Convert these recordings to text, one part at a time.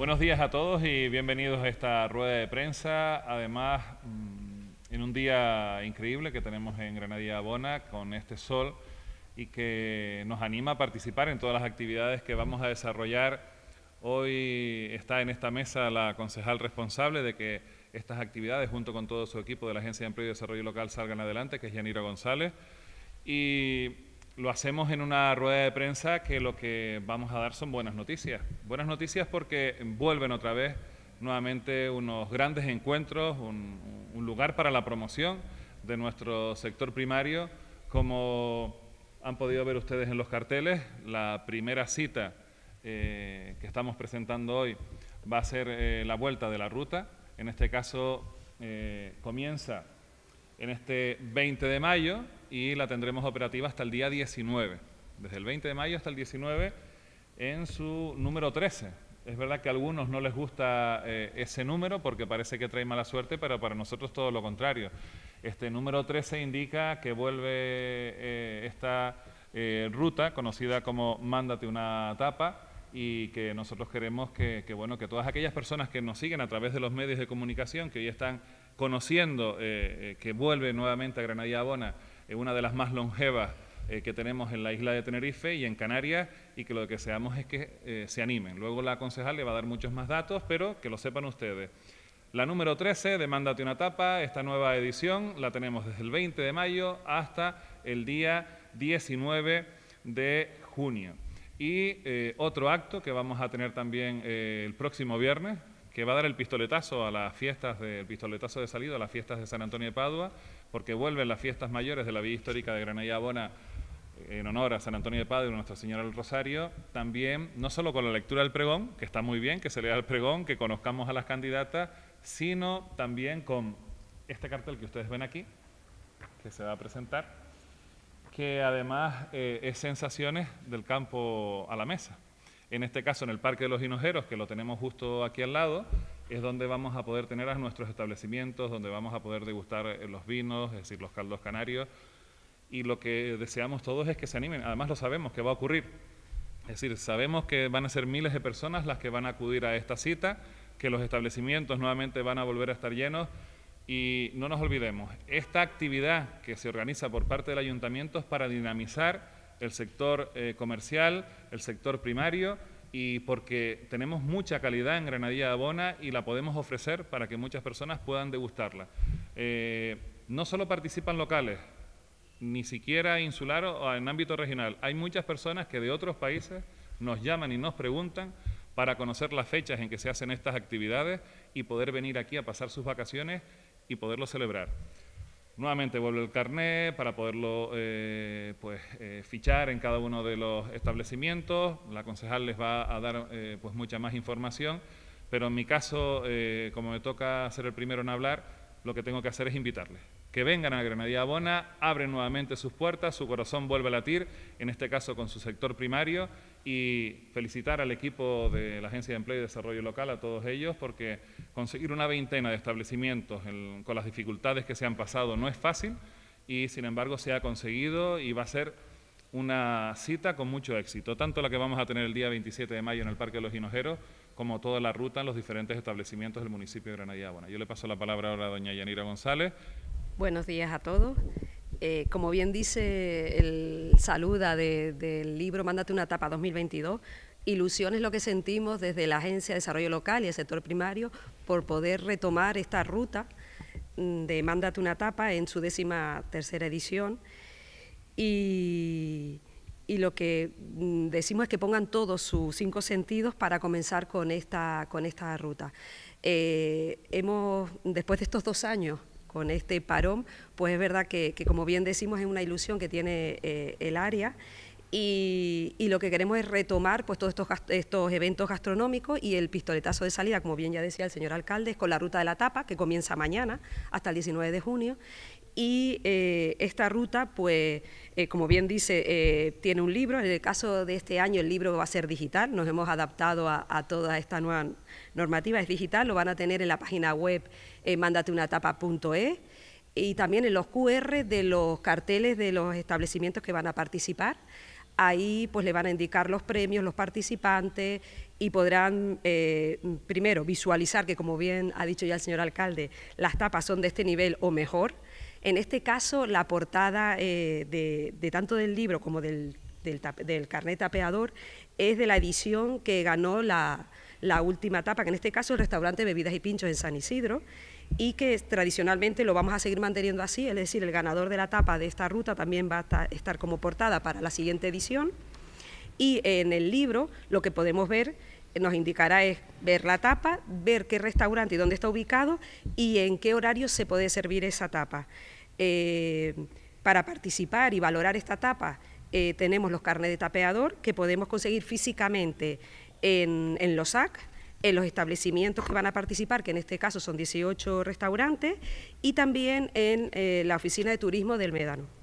Buenos días a todos y bienvenidos a esta rueda de prensa. Además, mm, en un día increíble que tenemos en Granadilla Abona con este sol y que nos anima a participar en todas las actividades que vamos a desarrollar. Hoy está en esta mesa la concejal responsable de que estas actividades, junto con todo su equipo de la Agencia de Empleo y Desarrollo Local, salgan adelante, que es Yanira González. Y lo hacemos en una rueda de prensa que lo que vamos a dar son buenas noticias. Buenas noticias porque vuelven otra vez nuevamente unos grandes encuentros, un, lugar para la promoción de nuestro sector primario. Como han podido ver ustedes en los carteles, la primera cita eh, que estamos presentando hoy va a ser eh, la vuelta de la ruta. En este caso eh, comienza en este 20 de mayo, y la tendremos operativa hasta el día 19, desde el 20 de mayo hasta el 19 en su número 13. Es verdad que a algunos no les gusta eh, ese número porque parece que trae mala suerte, pero para nosotros todo lo contrario. Este número 13 indica que vuelve eh, esta eh, ruta conocida como Mándate una tapa y que nosotros queremos que, bueno, que todas aquellas personas que nos siguen a través de los medios de comunicación, que hoy están conociendo que vuelve nuevamente a Granada Abona eh, una de las más longevas eh, que tenemos en la isla de Tenerife y en Canarias, y que lo que deseamos es que eh, se animen. Luego la concejal le va a dar muchos más datos, pero que lo sepan ustedes. La número 13, Demándate una tapa, esta nueva edición la tenemos desde el 20 de mayo hasta el día 19 de junio. Y otro acto que vamos a tener también el próximo viernes, que va a dar el pistoletazo a las fiestas de, pistoletazo de salida a las fiestas de San Antonio de Padua, porque vuelven las fiestas mayores de la Villa Histórica de Granada eh, en honor a San Antonio de Padua y a Nuestra Señora del Rosario, también, no solo con la lectura del pregón, que está muy bien que se lea el pregón, que conozcamos a las candidatas, sino también con este cartel que ustedes ven aquí, que se va a presentar, que además eh, es Sensaciones del Campo a la Mesa en este caso, en el Parque de los Hinojeros, que lo tenemos justo aquí al lado, es donde vamos a poder tener a nuestros establecimientos, donde vamos a poder degustar eh, los vinos, es decir, los caldos canarios. Y lo que deseamos todos es que se animen. Además, lo sabemos que va a ocurrir. Es decir, sabemos que van a ser miles de personas las que van a acudir a esta cita, que los establecimientos nuevamente van a volver a estar llenos. Y no nos olvidemos, esta actividad que se organiza por parte del ayuntamiento es para dinamizar el sector eh, comercial, el sector primario y porque tenemos mucha calidad en granadilla de abona y la podemos ofrecer para que muchas personas puedan degustarla. Eh, no solo participan locales, ni siquiera insular o en ámbito regional. Hay muchas personas que de otros países nos llaman y nos preguntan para conocer las fechas en que se hacen estas actividades y poder venir aquí a pasar sus vacaciones y poderlo celebrar. Nuevamente vuelve el carnet para poderlo eh, pues, eh, fichar en cada uno de los establecimientos. La concejal les va a dar eh, pues mucha más información, pero en mi caso, como me toca ser el primero en hablar, lo que tengo que hacer es invitarles. Que vengan a Granadilla Abona, abren nuevamente sus puertas, su corazón vuelve a latir, en este caso con su sector primario, y felicitar al equipo de la Agencia de Empleo y Desarrollo Local, a todos ellos, porque conseguir una veintena de establecimientos con las dificultades que se han pasado no es fácil y sin embargo se ha conseguido y va a ser una cita con mucho éxito, tanto la que vamos a tener el día 27 de mayo en el Parque de los Hinojeros como toda la ruta en los diferentes establecimientos del municipio de Granada. Bueno, yo le paso la palabra ahora a doña Yanira González. Buenos días a todos. Eh, como bien dice el Saluda del libro Mándate una tapa 2022, ilusión es lo que sentimos desde la Agencia de Desarrollo Local y el sector primario por poder retomar esta ruta mm, de Mándate una tapa en su décima tercera edición. Y, lo que mm, decimos es que pongan todos sus cinco sentidos para comenzar con esta, con esta ruta. Eh, hemos, después de estos dos años con este parón, pues es verdad que, como bien decimos es una ilusión que tiene eh, el área. Y, lo que queremos es retomar pues, todos estos, estos eventos gastronómicos y el pistoletazo de salida, como bien ya decía el señor alcalde, es con la ruta de la tapa, que comienza mañana hasta el 19 de junio, y eh, esta ruta, pues, eh, como bien dice, eh, tiene un libro. En el caso de este año, el libro va a ser digital. Nos hemos adaptado a, toda esta nueva normativa. Es digital, lo van a tener en la página web mandateunatapa.e, y también en los QR de los carteles de los establecimientos que van a participar. Ahí pues le van a indicar los premios, los participantes y podrán primero visualizar que como bien ha dicho ya el señor alcalde, las tapas son de este nivel o mejor en este caso, la portada eh, de, tanto del libro como del, carnet tapeador es de la edición que ganó la, la última etapa, que en este caso el restaurante Bebidas y Pinchos en San Isidro, y que tradicionalmente lo vamos a seguir manteniendo así, es decir, el ganador de la etapa de esta ruta también va a estar como portada para la siguiente edición. Y en el libro lo que podemos ver eh, nos indicará es ver la tapa, ver qué restaurante y dónde está ubicado y en qué horario se puede servir esa tapa. Eh, para participar y valorar esta tapa eh, tenemos los carnes de tapeador que podemos conseguir físicamente en, los SAC, en los establecimientos que van a participar, que en este caso son 18 restaurantes, y también en la oficina de turismo del Médano.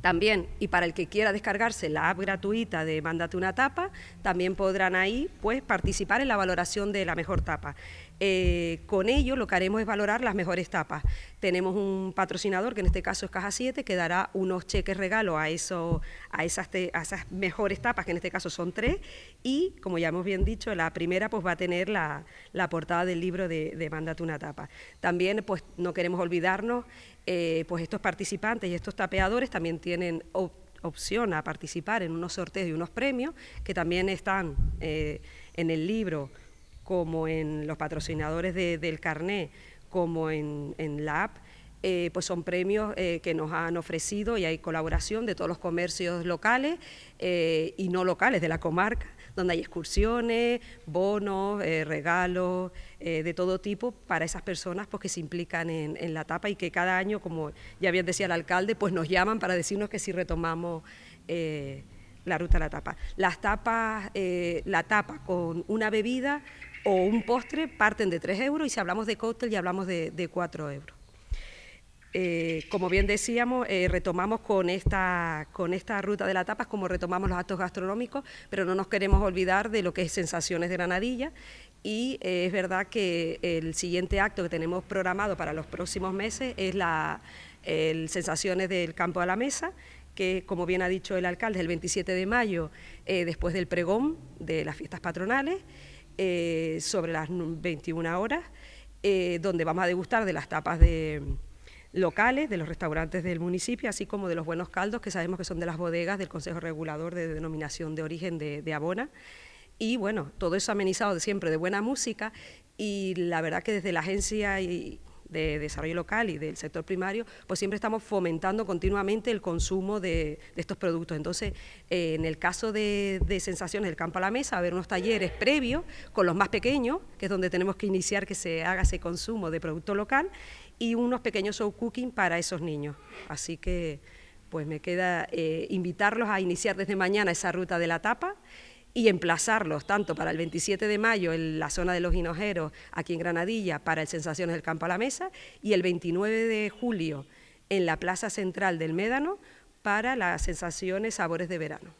También, y para el que quiera descargarse la app gratuita de Mándate una tapa, también podrán ahí pues, participar en la valoración de la mejor tapa. Eh, con ello lo que haremos es valorar las mejores tapas. Tenemos un patrocinador, que en este caso es Caja 7, que dará unos cheques regalo a, a, esas, esas mejores tapas, que en este caso son tres, y como ya hemos bien dicho, la primera pues va a tener la, portada del libro de, de Mándate una tapa. También pues no queremos olvidarnos, eh, pues estos participantes y estos tapeadores también tienen opción a participar en unos sorteos y unos premios que también están eh, en el libro como en los patrocinadores del carné, como en, en la app, eh, pues son premios eh, que nos han ofrecido y hay colaboración de todos los comercios locales eh, y no locales de la comarca, donde hay excursiones, bonos, regalos de todo tipo para esas personas pues, que se implican en, la tapa y que cada año, como ya bien decía el alcalde, pues nos llaman para decirnos que si retomamos la ruta a la tapa. Las tapas, la tapa con una bebida o un postre parten de 3 euros y si hablamos de cóctel ya hablamos de, de 4 euros. Eh, como bien decíamos, eh, retomamos con esta, con esta ruta de la tapas, como retomamos los actos gastronómicos, pero no nos queremos olvidar de lo que es Sensaciones de Granadilla. Y eh, es verdad que el siguiente acto que tenemos programado para los próximos meses es la, Sensaciones del Campo a la Mesa, que como bien ha dicho el alcalde, el 27 de mayo, después del pregón de las fiestas patronales. Eh, sobre las 21 horas, eh, donde vamos a degustar de las tapas de mm, locales, de los restaurantes del municipio, así como de los buenos caldos, que sabemos que son de las bodegas del Consejo Regulador de Denominación de Origen de, Abona. Y bueno, todo eso amenizado de siempre de buena música y la verdad que desde la agencia y de desarrollo local y del sector primario, pues siempre estamos fomentando continuamente el consumo de, estos productos. Entonces, eh, en el caso de, Sensaciones del Campo a la Mesa, haber unos talleres previos con los más pequeños, que es donde tenemos que iniciar que se haga ese consumo de producto local, y unos pequeños show cooking para esos niños. Así que, pues me queda eh, invitarlos a iniciar desde mañana esa ruta de la tapa y emplazarlos tanto para el 27 de mayo en la zona de los Hinojeros, aquí en Granadilla, para el Sensaciones del Campo a la Mesa, y el 29 de julio en la Plaza Central del Médano para las Sensaciones Sabores de Verano.